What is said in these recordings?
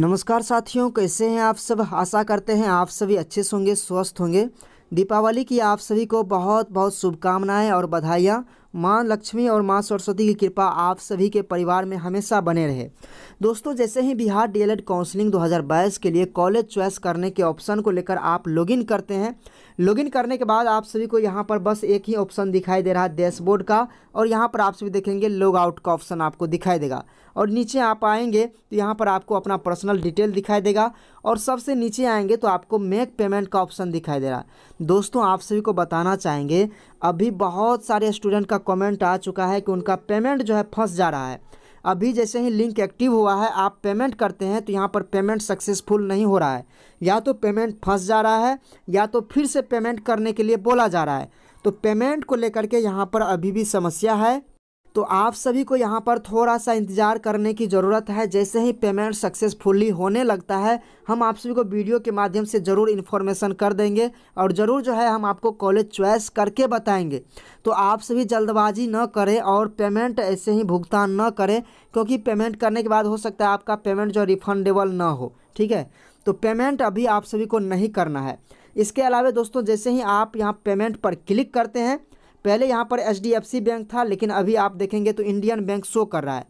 नमस्कार साथियों कैसे हैं आप सब आशा करते हैं आप सभी अच्छे से होंगे स्वस्थ होंगे दीपावली की आप सभी को बहुत बहुत शुभकामनाएं और बधाइयाँ माँ लक्ष्मी और माँ सरस्वती की कृपा आप सभी के परिवार में हमेशा बने रहे दोस्तों जैसे ही बिहार डी काउंसलिंग 2022 के लिए कॉलेज चॉइस करने के ऑप्शन को लेकर आप लॉगिन करते हैं लॉगिन करने के बाद आप सभी को यहाँ पर बस एक ही ऑप्शन दिखाई दे रहा है डैशबोर्ड का और यहाँ पर आप सभी देखेंगे लॉग आउट का ऑप्शन आपको दिखाई देगा और नीचे आप आएंगे तो यहाँ पर आपको अपना पर्सनल डिटेल दिखाई देगा और सबसे नीचे आएंगे तो आपको मेक पेमेंट का ऑप्शन दिखाई दे रहा है दोस्तों आप सभी को बताना चाहेंगे अभी बहुत सारे स्टूडेंट का कमेंट आ चुका है कि उनका पेमेंट जो है फंस जा रहा है अभी जैसे ही लिंक एक्टिव हुआ है आप पेमेंट करते हैं तो यहाँ पर पेमेंट सक्सेसफुल नहीं हो रहा है या तो पेमेंट फंस जा रहा है या तो फिर से पेमेंट करने के लिए बोला जा रहा है तो पेमेंट को लेकर के यहाँ पर अभी भी समस्या है तो आप सभी को यहाँ पर थोड़ा सा इंतज़ार करने की ज़रूरत है जैसे ही पेमेंट सक्सेसफुली होने लगता है हम आप सभी को वीडियो के माध्यम से ज़रूर इन्फॉर्मेशन कर देंगे और ज़रूर जो है हम आपको कॉलेज च्वाइस करके बताएंगे तो आप सभी जल्दबाजी न करें और पेमेंट ऐसे ही भुगतान न करें क्योंकि पेमेंट करने के बाद हो सकता है आपका पेमेंट जो रिफंडेबल ना हो ठीक है तो पेमेंट अभी आप सभी को नहीं करना है इसके अलावा दोस्तों जैसे ही आप यहाँ पेमेंट पर क्लिक करते हैं पहले यहाँ पर एच बैंक था लेकिन अभी आप देखेंगे तो इंडियन बैंक शो कर रहा है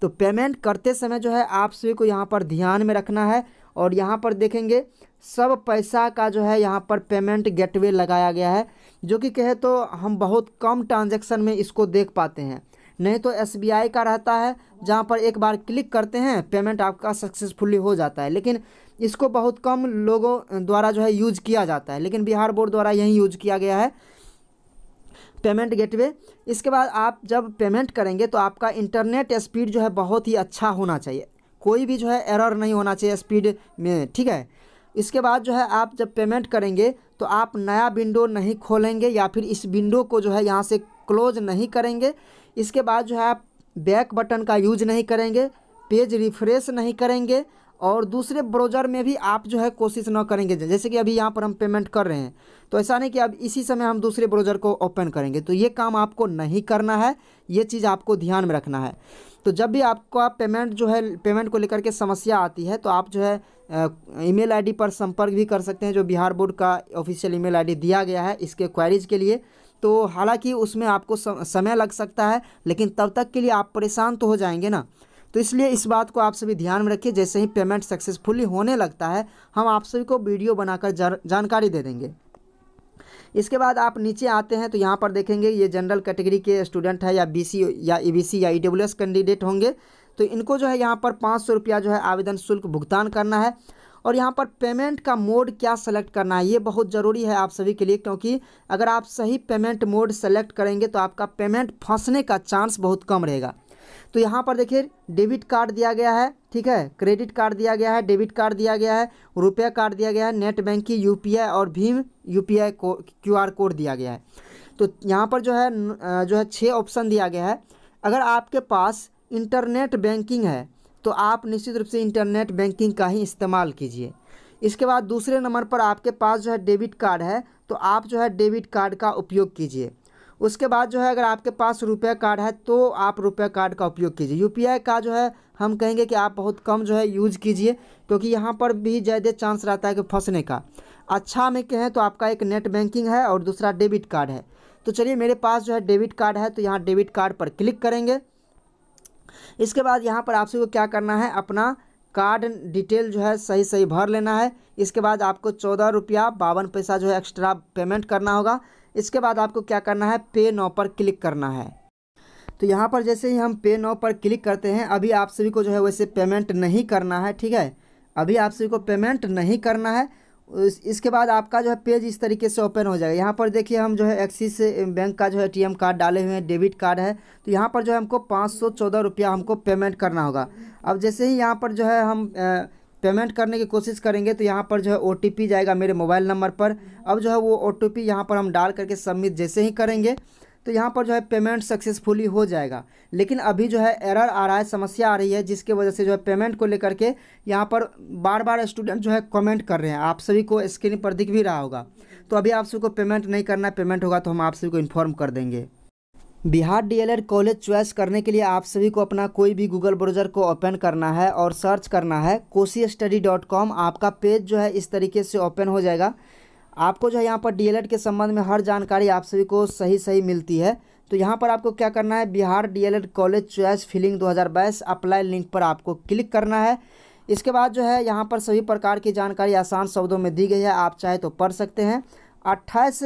तो पेमेंट करते समय जो है आप सभी को यहाँ पर ध्यान में रखना है और यहाँ पर देखेंगे सब पैसा का जो है यहाँ पर पेमेंट गेटवे लगाया गया है जो कि कहे तो हम बहुत कम ट्रांजैक्शन में इसको देख पाते हैं नहीं तो एस का रहता है जहाँ पर एक बार क्लिक करते हैं पेमेंट आपका सक्सेसफुली हो जाता है लेकिन इसको बहुत कम लोगों द्वारा जो है यूज किया जाता है लेकिन बिहार बोर्ड द्वारा यही यूज किया गया है पेमेंट गेटवे इसके बाद आप जब पेमेंट करेंगे तो आपका इंटरनेट स्पीड जो है बहुत ही अच्छा होना चाहिए कोई भी जो है एरर नहीं होना चाहिए स्पीड में ठीक है इसके बाद जो है आप जब पेमेंट करेंगे तो आप नया विंडो नहीं खोलेंगे या फिर इस विंडो को जो है यहाँ से क्लोज नहीं करेंगे इसके बाद जो है आप बैक बटन का यूज नहीं करेंगे पेज रिफ्रेश नहीं करेंगे और दूसरे ब्राउज़र में भी आप जो है कोशिश ना करेंगे जैसे कि अभी यहाँ पर हम पेमेंट कर रहे हैं तो ऐसा नहीं कि अब इसी समय हम दूसरे ब्राउज़र को ओपन करेंगे तो ये काम आपको नहीं करना है ये चीज़ आपको ध्यान में रखना है तो जब भी आपका पेमेंट जो है पेमेंट को लेकर के समस्या आती है तो आप जो है ईमेल आईडी पर संपर्क भी कर सकते हैं जो बिहार बोर्ड का ऑफिशियल ईमेल आईडी दिया गया है इसके क्वारीज़ के लिए तो हालांकि उसमें आपको समय लग सकता है लेकिन तब तक के लिए आप परेशान तो हो जाएंगे ना तो इसलिए इस बात को आप सभी ध्यान में रखिए जैसे ही पेमेंट सक्सेसफुली होने लगता है हम आप सभी को वीडियो बनाकर जानकारी दे देंगे इसके बाद आप नीचे आते हैं तो यहाँ पर देखेंगे ये जनरल कैटेगरी के स्टूडेंट है या बीसी या ईबीसी e या ईडब्ल्यूएस e कैंडिडेट होंगे तो इनको जो है यहाँ पर पाँच सौ रुपया जो है आवेदन शुल्क भुगतान करना है और यहाँ पर पेमेंट का मोड क्या सेलेक्ट करना है ये बहुत ज़रूरी है आप सभी के लिए क्योंकि अगर आप सही पेमेंट मोड सेलेक्ट करेंगे तो आपका पेमेंट फंसने का चांस बहुत कम रहेगा तो यहाँ पर देखिए डेबिट कार्ड दिया गया है ठीक है क्रेडिट कार्ड दिया गया है डेबिट कार्ड दिया गया है रुपया कार्ड दिया गया है नेट बैंकिंग यू और भीम यू पी आई कोड दिया गया है तो यहाँ पर जो है जो है छः ऑप्शन दिया गया है अगर आपके पास इंटरनेट बैंकिंग है तो आप निश्चित रूप से इंटरनेट बैंकिंग का ही इस्तेमाल कीजिए इसके बाद दूसरे नंबर पर आपके पास जो है डेबिट कार्ड है तो आप जो है डेबिट कार्ड का उपयोग कीजिए उसके बाद जो है अगर आपके पास रुपये कार्ड है तो आप रुपये कार्ड का उपयोग कीजिए यू का जो है हम कहेंगे कि आप बहुत कम जो है यूज कीजिए क्योंकि यहाँ पर भी ज़्यादा चांस रहता है कि फंसने का अच्छा में कहें तो आपका एक नेट बैंकिंग है और दूसरा डेबिट कार्ड है तो चलिए मेरे पास जो है डेबिट कार्ड है तो यहाँ डेबिट कार्ड पर क्लिक करेंगे इसके बाद यहाँ पर आपसे को क्या करना है अपना कार्ड डिटेल जो है सही सही भर लेना है इसके बाद आपको चौदह रुपया बावन पैसा जो है एक्स्ट्रा पेमेंट करना होगा इसके बाद आपको क्या करना है पे नाव पर क्लिक करना है तो यहाँ पर जैसे ही हम पे नाव पर क्लिक करते हैं अभी आप सभी को जो है वैसे पेमेंट नहीं करना है ठीक है अभी आप सभी को पेमेंट नहीं करना है इसके बाद आपका जो है पेज इस तरीके से ओपन हो जाएगा यहाँ पर देखिए हम जो है एक्सिस बैंक का जो है एटीएम कार्ड डाले हुए हैं डेबिट कार्ड है तो यहाँ पर जो है हमको पाँच सौ चौदह रुपया हमको पेमेंट करना होगा अब जैसे ही यहाँ पर जो है हम पेमेंट करने की कोशिश करेंगे तो यहाँ पर जो है ओ जाएगा मेरे मोबाइल नंबर पर अब जो है वो ओ टी यहाँ पर हम डाल करके सबमिट जैसे ही करेंगे तो यहाँ पर जो है पेमेंट सक्सेसफुली हो जाएगा लेकिन अभी जो है एरर आ रहा है समस्या आ रही है जिसके वजह से जो है पेमेंट को लेकर के यहाँ पर बार बार स्टूडेंट जो है कमेंट कर रहे हैं आप सभी को स्क्रीन पर दिख भी रहा होगा तो अभी आप सभी को पेमेंट नहीं करना है पेमेंट होगा तो हम आप सभी को इन्फॉर्म कर देंगे बिहार डीएलएड कॉलेज च्वाइस करने के लिए आप सभी को अपना कोई भी गूगल ब्राउज़र को ओपन करना है और सर्च करना है कोसी स्टडी डॉट कॉम आपका पेज जो है इस तरीके से ओपन हो जाएगा आपको जो है यहाँ पर डीएलएड के संबंध में हर जानकारी आप सभी को सही सही मिलती है तो यहाँ पर आपको क्या करना है Bihar DElEd college choice filling 2022 apply link पर आपको क्लिक करना है इसके बाद जो है यहाँ पर सभी प्रकार की जानकारी आसान शब्दों में दी गई है आप चाहे तो पढ़ सकते हैं अट्ठाईस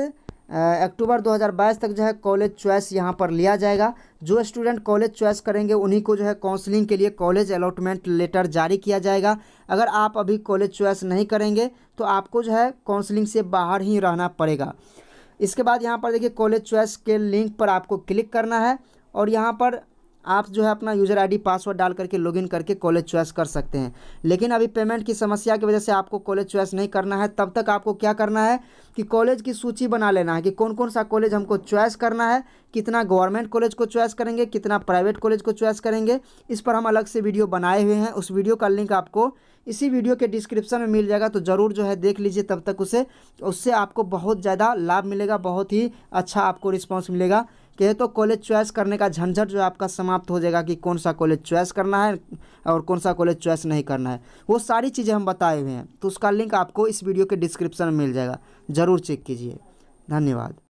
अक्टूबर 2022 तक जो है कॉलेज चॉइस यहाँ पर लिया जाएगा जो स्टूडेंट कॉलेज चॉइस करेंगे उन्हीं को जो है काउंसलिंग के लिए कॉलेज अलॉटमेंट लेटर जारी किया जाएगा अगर आप अभी कॉलेज चॉइस नहीं करेंगे तो आपको जो है काउंसलिंग से बाहर ही रहना पड़ेगा इसके बाद यहाँ पर देखिए कॉलेज चॉइस के लिंक पर आपको क्लिक करना है और यहाँ पर आप जो है अपना यूज़र आईडी पासवर्ड डाल करके लॉगिन करके कॉलेज चॉइस कर सकते हैं लेकिन अभी पेमेंट की समस्या की वजह से आपको कॉलेज चॉइस नहीं करना है तब तक आपको क्या करना है कि कॉलेज की सूची बना लेना है कि कौन कौन सा कॉलेज हमको चॉइस करना है कितना गवर्नमेंट कॉलेज को चॉइस करेंगे कितना प्राइवेट कॉलेज को चॉइस करेंगे इस पर हम अलग से वीडियो बनाए हुए हैं उस वीडियो का लिंक आपको इसी वीडियो के डिस्क्रिप्शन में मिल जाएगा तो ज़रूर जो है देख लीजिए तब तक उसे उससे आपको बहुत ज़्यादा लाभ मिलेगा बहुत ही अच्छा आपको रिस्पॉन्स मिलेगा कहे तो कॉलेज चॉइस करने का झंझट जो आपका समाप्त हो जाएगा कि कौन सा कॉलेज चॉइस करना है और कौन सा कॉलेज चॉइस नहीं करना है वो सारी चीज़ें हम बताए हुए हैं तो उसका लिंक आपको इस वीडियो के डिस्क्रिप्शन में मिल जाएगा ज़रूर चेक कीजिए धन्यवाद